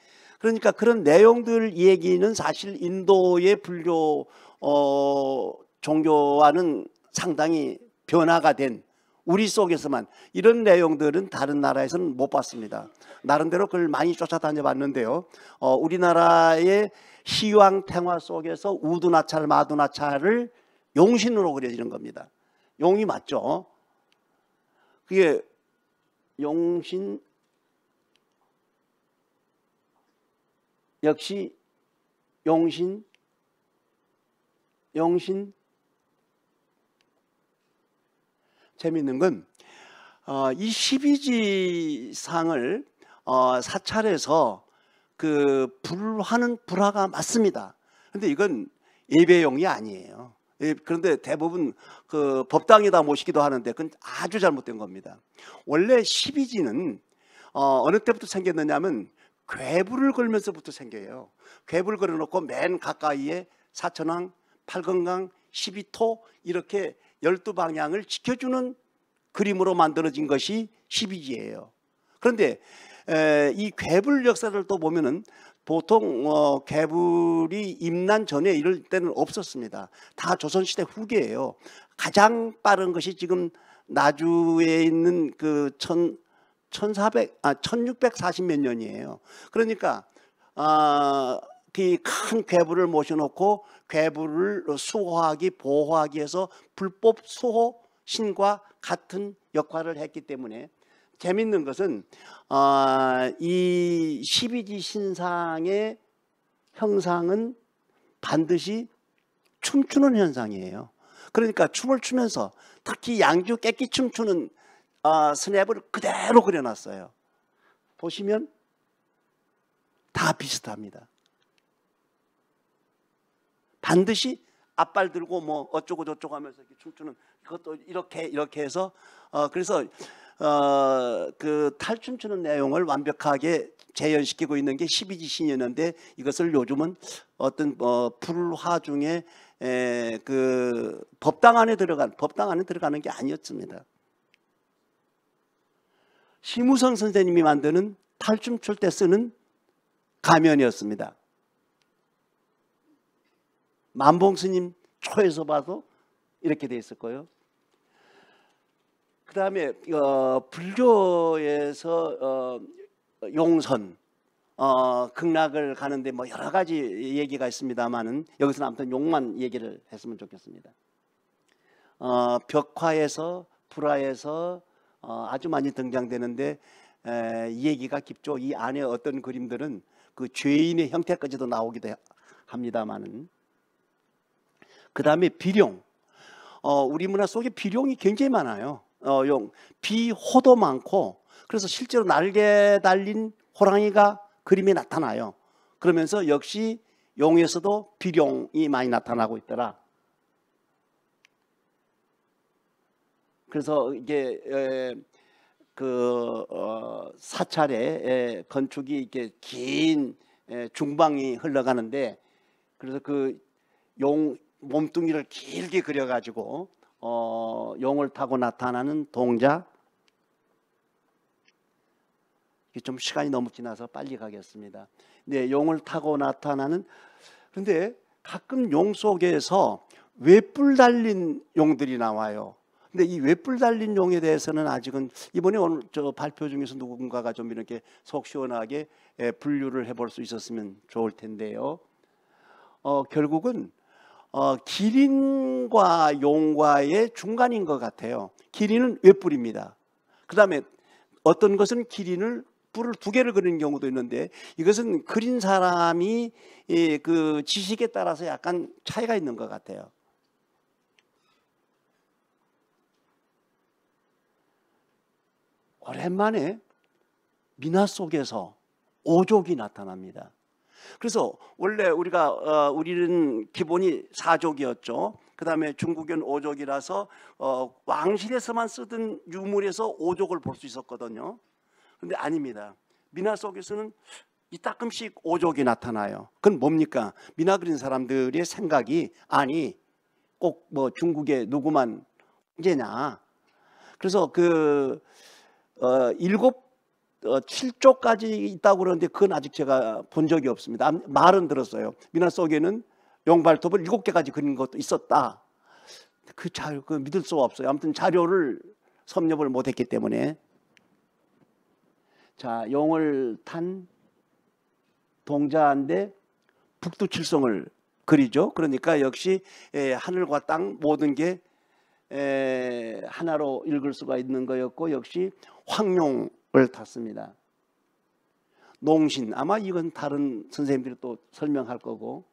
그러니까 그런 내용들 얘기는 사실 인도의 불교 어, 종교와는 상당히 변화가 된 우리 속에서만 이런 내용들은 다른 나라에서는 못 봤습니다. 나름대로 그걸 많이 쫓아다녀봤는데요. 어, 우리나라의 시황 탱화 속에서 우두나찰 마두나찰을 용신으로 그려지는 겁니다. 용이 맞죠? 그게 용신 역시 용신, 용신. 재미있는 건, 어, 이 12지 상을 어, 사찰에서 그 불화는 불화가 맞습니다. 그런데 이건 예배용이 아니에요. 예, 그런데 대부분 그 법당에다 모시기도 하는데 그건 아주 잘못된 겁니다. 원래 12지는 어, 어느 때부터 생겼느냐면 괴불을 걸면서부터 생겨요. 궤불 걸어놓고 맨 가까이에 사천항, 팔건강, 십이토 이렇게 열두 방향을 지켜주는 그림으로 만들어진 것이 십이지예요. 그런데 이 궤불 역사를 또 보면은 보통 어, 개불이 임난 전에 이럴 때는 없었습니다. 다 조선시대 후기예요. 가장 빠른 것이 지금 나주에 있는 그 천, 1400, 아, 1640몇 년이에요. 그러니까, 아, 이큰 그 괴부를 모셔놓고 괴부를 수호하기, 보호하기 위 해서 불법 수호 신과 같은 역할을 했기 때문에 재밌는 것은 어, 이 12지 신상의 형상은 반드시 춤추는 현상이에요. 그러니까 춤을 추면서 특히 양주 깨끼 춤추는 어, 스냅을 그대로 그려놨어요. 보시면 다 비슷합니다. 반드시 앞발 들고 뭐 어쩌고 저쩌고 하면서 이렇게 춤추는 그것도 이렇게 이렇게 해서 어, 그래서 어, 그 탈춤 추는 내용을 완벽하게 재현시키고 있는 게 12지신이었는데 이것을 요즘은 어떤 어, 불화 중에 에, 그 법당 안에 들어간 법당 안에 들어가는 게 아니었습니다. 심우성 선생님이 만드는 탈춤 출 때 쓰는 가면이었습니다. 만봉 스님 초에서 봐도 이렇게 돼 있었고요. 그 다음에 어, 불교에서 어, 용선 어, 극락을 가는데 뭐 여러 가지 얘기가 있습니다만은 여기서는 아무튼 용만 얘기를 했으면 좋겠습니다. 어, 벽화에서 불화에서 어, 아주 많이 등장되는데 에, 이 얘기가 깊죠. 이 안에 어떤 그림들은 그 죄인의 형태까지도 나오기도 합니다만은 그 다음에 비룡 어, 우리 문화 속에 비룡이 굉장히 많아요. 어, 용 비호도 많고 그래서 실제로 날개 달린 호랑이가 그림에 나타나요. 그러면서 역시 용에서도 비룡이 많이 나타나고 있더라. 그래서 이게 그 어, 사찰의 에, 건축이 이렇게 긴 에, 중방이 흘러가는데 그래서 그 용 몸뚱이를 길게 그려가지고 어, 용을 타고 나타나는 동작 좀 시간이 너무 지나서 빨리 가겠습니다. 네, 용을 타고 나타나는 근데 가끔 용 속에서 외뿔 달린 용들이 나와요. 근데 이 외뿔 달린 용에 대해서는 아직은 이번에 오늘 저 발표 중에서 누군가가 좀 이렇게 속 시원하게 예, 분류를 해볼 수 있었으면 좋을 텐데요. 어, 결국은 어, 기린과 용과의 중간인 것 같아요. 기린은 외뿔입니다. 그 다음에 어떤 것은 기린을 뿔을 두 개를 그리는 경우도 있는데 이것은 그린 사람이 그 지식에 따라서 약간 차이가 있는 것 같아요. 오랜만에 미나 속에서 오족이 나타납니다. 그래서 원래 우리가 어, 우리는 기본이 사족이었죠. 그 다음에 중국은 오족이라서 어, 왕실에서만 쓰던 유물에서 오족을 볼 수 있었거든요. 근데 아닙니다. 미나 속에서는 이 따끔씩 오족이 나타나요. 그건 뭡니까? 미나 그린 사람들의 생각이 아니 꼭 뭐 중국의 누구만 이제냐. 그래서 그 어, 일곱 어, 7조까지 있다고 그러는데 그건 아직 제가 본 적이 없습니다. 말은 들었어요. 미나 속에는 용발톱을 일 개까지 그린 것도 있었다. 그 자료 그 믿을 수 없어요. 아무튼 자료를 섭렵을 못했기 때문에 자 용을 탄 동자인데 북두칠성을 그리죠. 그러니까 역시 에, 하늘과 땅 모든 게 에, 하나로 읽을 수가 있는 거였고 역시 황룡을 탔습니다. 농신 아마 이건 다른 선생님들이 또 설명할 거고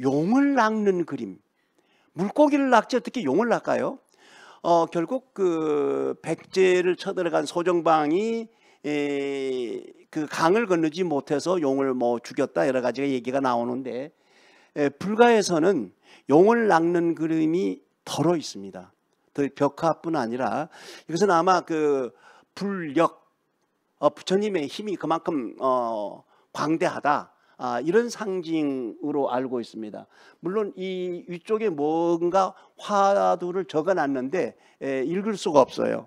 용을 낚는 그림 물고기를 낚지 어떻게 용을 낚아요? 어, 결국 그 백제를 쳐들어간 소정방이 에, 그 강을 건너지 못해서 용을 뭐 죽였다 여러 가지가 얘기가 나오는데 에, 불가에서는 용을 낚는 그림이 덜어 있습니다. 벽화뿐 아니라 이것은 아마 그 불력 어, 부처님의 힘이 그만큼 어, 광대하다. 아, 이런 상징으로 알고 있습니다. 물론 이 위쪽에 뭔가 화두를 적어놨는데 에, 읽을 수가 없어요.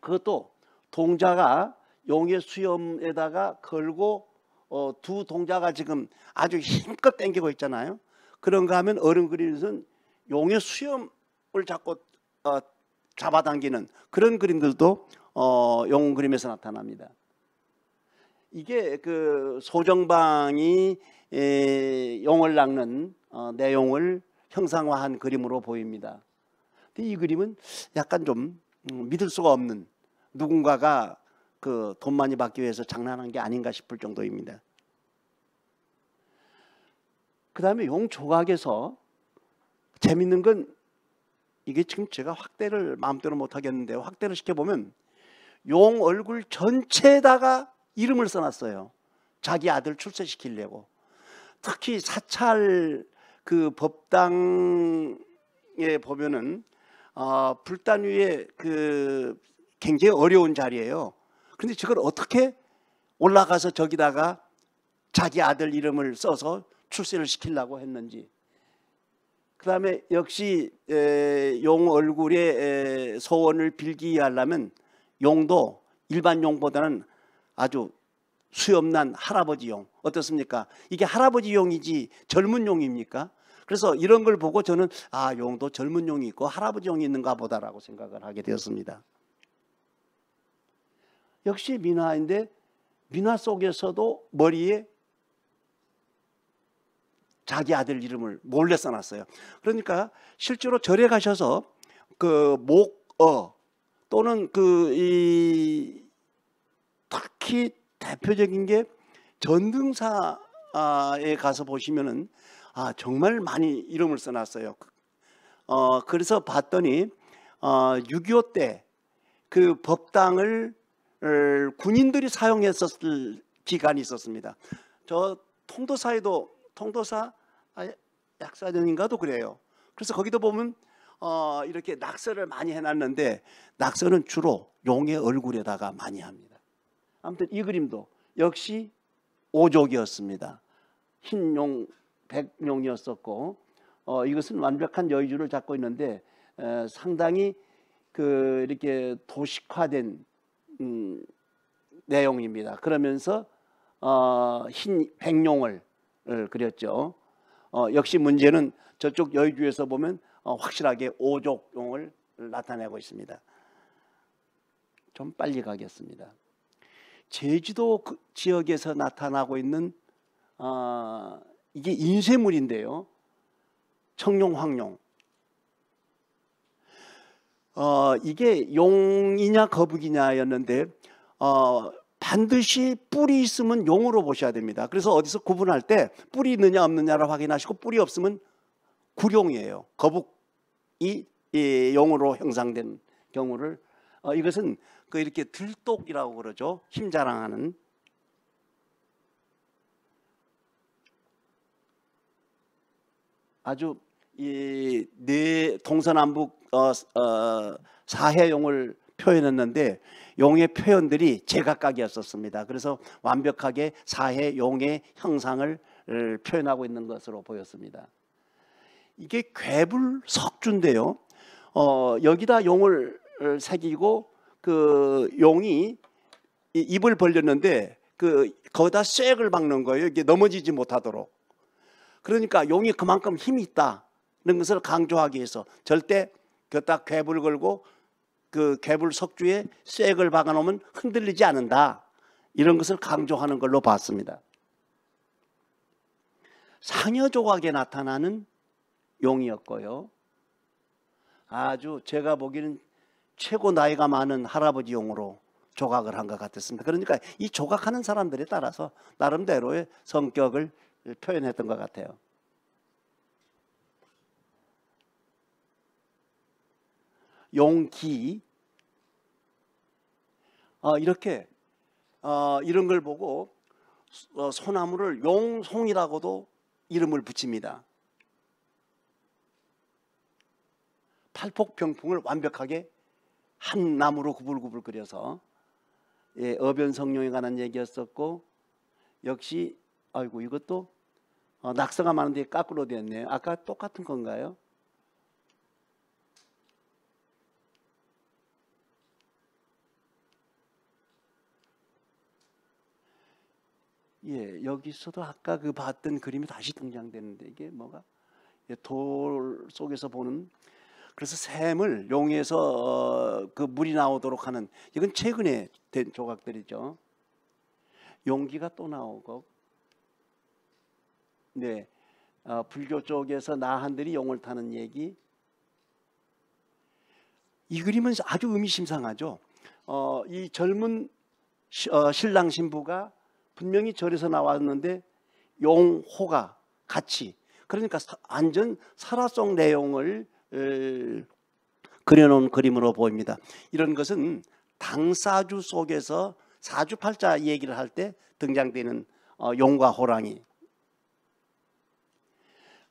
그것도 동자가 용의 수염에다가 걸고 어, 두 동자가 지금 아주 힘껏 당기고 있잖아요. 그런가 하면 어른 그림에는 용의 수염 자꾸 어, 잡아당기는 그런 그림들도 어, 용 그림에서 나타납니다. 이게 그 소정방이 에, 용을 낚는 어, 내용을 형상화한 그림으로 보입니다. 이 그림은 약간 좀 음, 믿을 수가 없는 누군가가 그 돈 많이 받기 위해서 장난한 게 아닌가 싶을 정도입니다. 그 다음에 용 조각에서 재밌는 건 이게 지금 제가 확대를 마음대로 못 하겠는데 확대를 시켜 보면 용 얼굴 전체에다가 이름을 써놨어요. 자기 아들 출세시키려고. 특히 사찰 그 법당에 보면은 어, 불단 위에 그 굉장히 어려운 자리예요. 근데 저걸 어떻게 올라가서 저기다가 자기 아들 이름을 써서 출세를 시키려고 했는지 그다음에 역시 용 얼굴에 에, 소원을 빌기 하려면 용도 일반 용보다는 아주 수염난 할아버지 용 어떻습니까? 이게 할아버지 용이지 젊은 용입니까? 그래서 이런 걸 보고 저는 아 용도 젊은 용이 있고 할아버지 용이 있는가 보다라고 생각을 하게 되었습니다. 역시 민화인데 민화 속에서도 머리에 자기 아들 이름을 몰래 써놨어요. 그러니까 실제로 절에 가셔서 그 목어 또는 그이 특히 대표적인 게 전등사에 가서 보시면은 아 정말 많이 이름을 써놨어요. 어 그래서 봤더니 어6.25 때그 법당을 군인들이 사용했었을 기간이 있었습니다. 저 통도사에도 통도사 아, 약사전인가도 그래요. 그래서 거기도 보면 어, 이렇게 낙서를 많이 해놨는데 낙서는 주로 용의 얼굴에다가 많이 합니다. 아무튼 이 그림도 역시 오족이었습니다. 흰 용, 백용이었었고 어, 이것은 완벽한 여의주를 잡고 있는데 에, 상당히 그 이렇게 도식화된 음, 내용입니다. 그러면서 어, 흰 백룡을 그렸죠. 어, 역시 문제는 저쪽 여의주에서 보면 어, 확실하게 오족용을 나타내고 있습니다. 좀 빨리 가겠습니다. 제주도 그 지역에서 나타나고 있는 어, 이게 인쇄물인데요. 청룡 황룡. 어, 이게 용이냐 거북이냐였는데 어, 반드시 뿔이 있으면 용으로 보셔야 됩니다. 그래서 어디서 구분할 때 뿔이 있느냐 없느냐를 확인하시고 뿔이 없으면 구룡이에요. 거북이 용으로 형상된 경우를 어, 이것은 그 이렇게 들똑이라고 그러죠. 힘 자랑하는 아주 이 네 동서남북 어, 어, 사해용을 표현했는데 용의 표현들이 제각각이었었습니다. 그래서 완벽하게 사해 용의 형상을 표현하고 있는 것으로 보였습니다. 이게 괴불 석주인데요. 어, 여기다 용을 새기고 그 용이 입을 벌렸는데 그 거기다 쇠액을 박는 거예요. 이게 넘어지지 못하도록. 그러니까 용이 그만큼 힘이 있다는 것을 강조하기 위해서 절대 곁다 괴불 걸고 그 개불 석주에 쇠액을 박아놓으면 흔들리지 않는다. 이런 것을 강조하는 걸로 봤습니다. 상여 조각에 나타나는 용이었고요. 아주 제가 보기에는 최고 나이가 많은 할아버지 용으로 조각을 한 것 같았습니다. 그러니까 이 조각하는 사람들에 따라서 나름대로의 성격을 표현했던 것 같아요. 용기 어, 이렇게 어, 이런 걸 보고 어, 소나무를 용송이라고도 이름을 붙입니다. 팔폭병풍을 완벽하게 한 나무로 구불구불 그려서 예, 어변성룡에 관한 얘기였었고 역시 아이고 이것도 어, 낙서가 많은데 까꾸로 되었네요. 아까 똑같은 건가요? 예, 여기서도 아까 그 봤던 그림이 다시 등장되는데 이게 뭐가 예, 돌 속에서 보는 그래서 샘을 용에서 어, 그 물이 나오도록 하는 이건 최근에 된 조각들이죠. 용기가 또 나오고 네 어, 불교 쪽에서 나한들이 용을 타는 얘기 이 그림은 아주 의미심상하죠. 어, 이 젊은 시, 어, 신랑 신부가 분명히 절에서 나왔는데 용호가 같이 그러니까 완전 살아 속 내용을 그려놓은 그림으로 보입니다. 이런 것은 당사주 속에서 사주팔자 얘기를 할 때 등장되는 어, 용과 호랑이.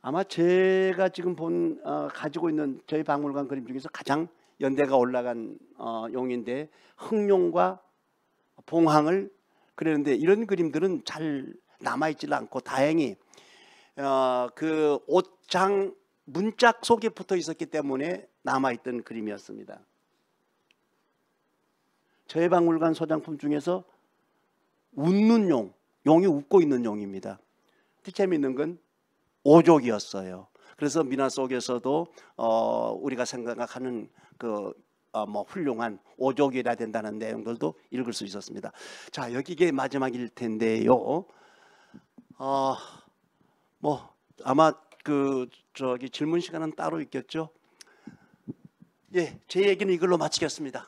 아마 제가 지금 본 어, 가지고 있는 저희 박물관 그림 중에서 가장 연대가 올라간 어, 용인데 흑룡과 봉황을 그랬는데 이런 그림들은 잘 남아있질 않고 다행히 어, 그 옷장 문짝 속에 붙어 있었기 때문에 남아있던 그림이었습니다. 저희 박물관 소장품 중에서 웃는 용, 용이 웃고 있는 용입니다. 재미있는 건 오족이었어요. 그래서 미나 속에서도 어, 우리가 생각하는 그 어, 뭐 훌륭한 오족이라 된다는 내용들도 읽을 수 있었습니다. 자 여기게 마지막일 텐데요. 어, 뭐 아마 그 저기 질문 시간은 따로 있겠죠. 예, 제 얘기는 이걸로 마치겠습니다.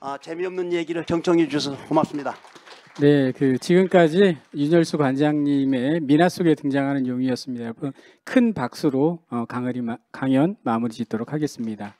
아, 재미없는 얘기를 경청해 주셔서 고맙습니다. 네, 그 지금까지 윤열수 관장님의 미나 속에 등장하는 용이었습니다. 큰 박수로 어, 강의 강연 마무리 짓도록 하겠습니다.